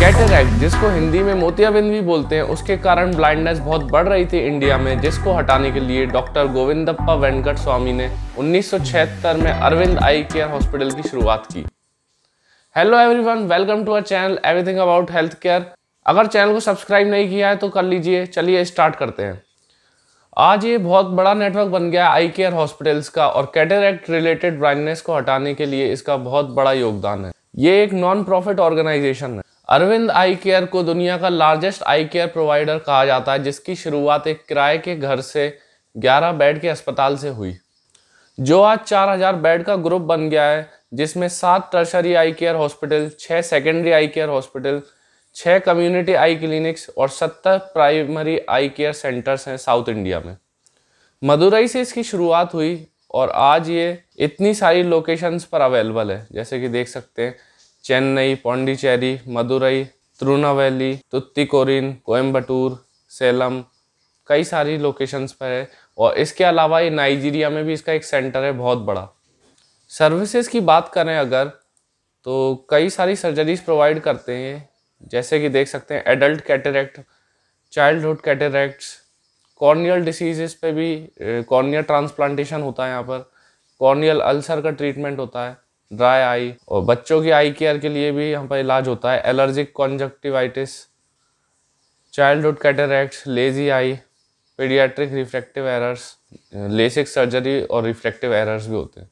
cataract जिसको हिंदी में मोतियाबिंद भी बोलते हैं उसके कारण ब्लाइंडनेस बहुत बढ़ रही थी इंडिया में जिसको हटाने के लिए डॉक्टर गोविंदप्पा वेंकट स्वामी ने उन्नीस में अरविंद आई केयर हॉस्पिटल की शुरुआत की hello everyone welcome to our channel everything about health care अगर चैनल को सब्सक्राइब नहीं किया है तो कर लीजिए चलिए स्टार्ट करते हैं आज ये बहुत बड़ा नेटवर्क बन गया आई केयर हॉस्पिटल्स का और कैटरैक्ट रिलेटेड ब्लाइंडनेस को हटाने के लिए इसका बहुत बड़ा योगदान है ये एक नॉन प्रॉफिट ऑर्गेनाइजेशन है अरविंद आई केयर को दुनिया का लार्जेस्ट आई केयर प्रोवाइडर कहा जाता है जिसकी शुरुआत एक किराए के घर से 11 बेड के अस्पताल से हुई जो आज 4000 बेड का ग्रुप बन गया है जिसमें सात टर्शरी आई केयर हॉस्पिटल छः सेकेंडरी आई केयर हॉस्पिटल छः कम्युनिटी आई क्लिनिक्स और सत्तर प्राइमरी आई केयर सेंटर्स हैं साउथ इंडिया में मदुरई से इसकी शुरुआत हुई और आज ये इतनी सारी लोकेशंस पर अवेलेबल है जैसे कि देख सकते हैं चेन्नई पौंडीचेरी मदुरई त्रुनावैली तुत्तिकोरिन कोयम्बटूर सेलम कई सारी लोकेशंस पर है और इसके अलावा ये नाइजीरिया में भी इसका एक सेंटर है बहुत बड़ा सर्विसेज की बात करें अगर तो कई सारी सर्जरीज प्रोवाइड करते हैं जैसे कि देख सकते हैं adult child childhood cataracts corneal diseases पे भी कॉर्नियल ट्रांसप्लांटेशन होता है यहाँ पर कॉर्नियल अल्सर का ट्रीटमेंट होता है ड्राई आई और बच्चों की आई केयर के लिए भी यहाँ पर इलाज होता है allergic conjunctivitis childhood cataract lazy eye paediatric refractive errors LASIK surgery और रिफ्रैक्टिव एरर्स भी होते हैं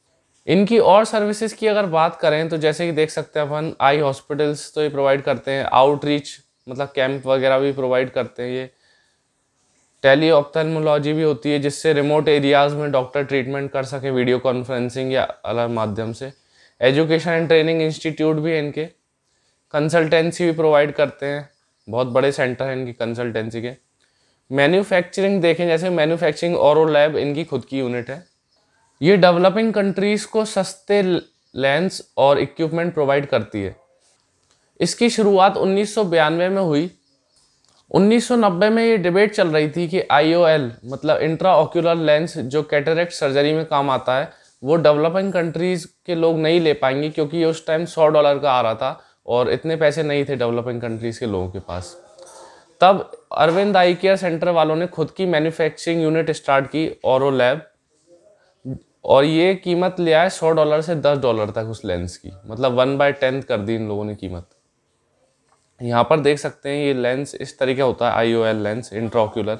इनकी और सर्विसेज की अगर बात करें तो जैसे कि देख सकते हैं अपन आई हॉस्पिटल्स तो ये प्रोवाइड करते हैं आउटरीच मतलब कैंप वगैरह भी प्रोवाइड करते हैं ये टेली ऑप्थेलमोलॉजी भी होती है जिससे रिमोट एरियाज़ में डॉक्टर ट्रीटमेंट कर सके वीडियो कॉन्फ्रेंसिंग या अलग माध्यम से एजुकेशन एंड ट्रेनिंग इंस्टीट्यूट भी है इनके कंसल्टेंसी भी प्रोवाइड करते हैं बहुत बड़े सेंटर हैं इनकी कंसल्टेंसी के मैन्युफैक्चरिंग देखें जैसे मैन्युफैक्चरिंग और लैब इनकी खुद की यूनिट है ये डेवलपिंग कंट्रीज़ को सस्ते लेंस और इक्विपमेंट प्रोवाइड करती है इसकी शुरुआत उन्नीस में हुई 1990 में ये डिबेट चल रही थी कि आई मतलब इंट्रा ऑक्यूलर लेंस जो कैटरेक्ट सर्जरी में काम आता है वो डेवलपिंग कंट्रीज़ के लोग नहीं ले पाएंगे क्योंकि उस टाइम सौ डॉलर का आ रहा था और इतने पैसे नहीं थे डेवलपिंग कंट्रीज़ के लोगों के पास तब अरविंद आई केयर सेंटर वालों ने खुद की मैन्युफैक्चरिंग यूनिट स्टार्ट की और लैब और ये कीमत ले आए सौ डॉलर से दस डॉलर तक उस लेंस की मतलब वन बाय टेंथ कर दी इन लोगों ने कीमत यहाँ पर देख सकते हैं ये लेंस इस तरीके होता है आई लेंस इंट्रोक्यूलर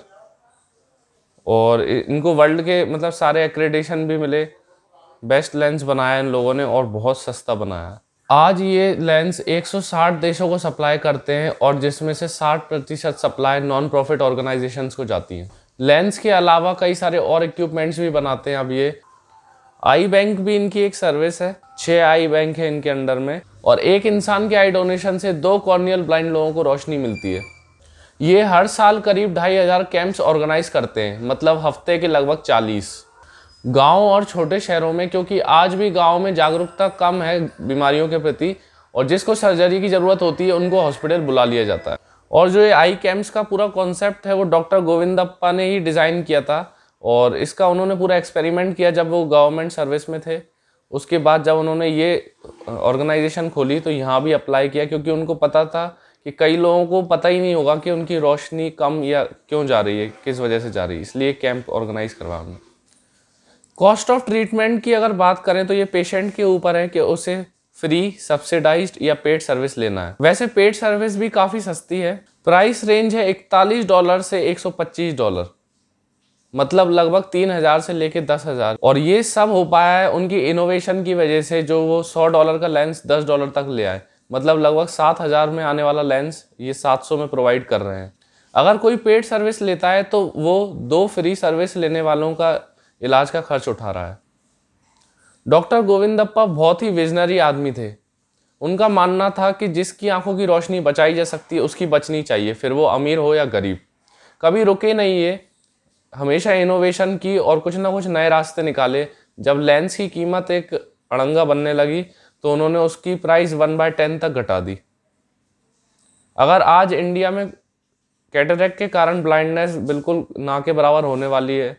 और इनको वर्ल्ड के मतलब सारे एक्रेडेशन भी मिले बेस्ट लेंस बनाया इन लोगों ने और बहुत सस्ता बनाया आज ये लेंस 160 देशों को सप्लाई करते हैं और जिसमें से 60 प्रतिशत सप्लाई नॉन प्रॉफिट ऑर्गेनाइजेशंस को जाती हैं लेंस के अलावा कई सारे और इक्विपमेंट्स भी बनाते हैं अब ये आई बैंक भी इनकी एक सर्विस है छः आई बैंक है इनके अंडर में और एक इंसान के आई डोनेशन से दो कॉर्नियल ब्लाइंड लोगों को रोशनी मिलती है ये हर साल करीब ढाई हज़ार कैंप्स ऑर्गेनाइज करते हैं मतलब हफ्ते के लगभग चालीस गांव और छोटे शहरों में क्योंकि आज भी गांव में जागरूकता कम है बीमारियों के प्रति और जिसको सर्जरी की ज़रूरत होती है उनको हॉस्पिटल बुला लिया जाता है और जो ये आई कैम्प्स का पूरा कॉन्सेप्ट है वो डॉक्टर गोविंदप्पा ने ही डिज़ाइन किया था और इसका उन्होंने पूरा एक्सपेरिमेंट किया जब वो गवर्नमेंट सर्विस में थे उसके बाद जब उन्होंने ये ऑर्गेनाइजेशन खोली तो यहाँ भी अप्लाई किया क्योंकि उनको पता था कि कई लोगों को पता ही नहीं होगा कि उनकी रोशनी कम या क्यों जा रही है किस वजह से जा रही है इसलिए कैंप ऑर्गेनाइज करवा हमने कॉस्ट ऑफ ट्रीटमेंट की अगर बात करें तो ये पेशेंट के ऊपर है कि उसे फ्री सब्सिडाइज्ड या पेड सर्विस लेना है वैसे पेड सर्विस भी काफ़ी सस्ती है प्राइस रेंज है इकतालीस डॉलर से एक डॉलर मतलब लगभग तीन हज़ार से लेके दस हज़ार और ये सब हो पाया है उनकी इनोवेशन की वजह से जो वो सौ डॉलर का लेंस दस डॉलर तक ले आए मतलब लगभग सात हज़ार में आने वाला लेंस ये सात सौ में प्रोवाइड कर रहे हैं अगर कोई पेड सर्विस लेता है तो वो दो फ्री सर्विस लेने वालों का इलाज का खर्च उठा रहा है डॉक्टर गोविंदप्पा बहुत ही विजनरी आदमी थे उनका मानना था कि जिसकी आंखों की रोशनी बचाई जा सकती है उसकी बचनी चाहिए फिर वो अमीर हो या गरीब कभी रुके नहीं ये हमेशा इनोवेशन की और कुछ ना कुछ नए रास्ते निकाले जब लेंस की कीमत एक अड़ंगा बनने लगी तो उन्होंने उसकी प्राइस वन बाय टेन तक घटा दी अगर आज इंडिया में कैटरेक्ट के कारण ब्लाइंडनेस बिल्कुल ना के बराबर होने वाली है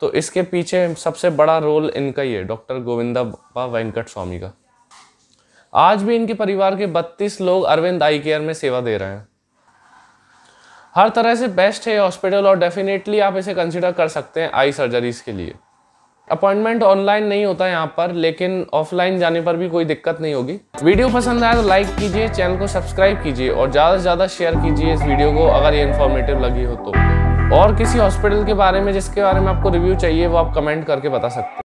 तो इसके पीछे सबसे बड़ा रोल इनका ही है डॉक्टर गोविंदाप्पा वेंकट स्वामी का आज भी इनके परिवार के 32 लोग अरविंद आई केयर में सेवा दे रहे हैं हर तरह से बेस्ट है हॉस्पिटल और डेफिनेटली आप इसे कंसिडर कर सकते हैं आई सर्जरीज के लिए अपॉइंटमेंट ऑनलाइन नहीं होता यहाँ पर लेकिन ऑफलाइन जाने पर भी कोई दिक्कत नहीं होगी वीडियो पसंद आया तो लाइक कीजिए चैनल को सब्सक्राइब कीजिए और ज़्यादा से ज़्यादा शेयर कीजिए इस वीडियो को अगर ये इन्फॉर्मेटिव लगी हो तो और किसी हॉस्पिटल के बारे में जिसके बारे में आपको रिव्यू चाहिए वो आप कमेंट करके बता सकते हैं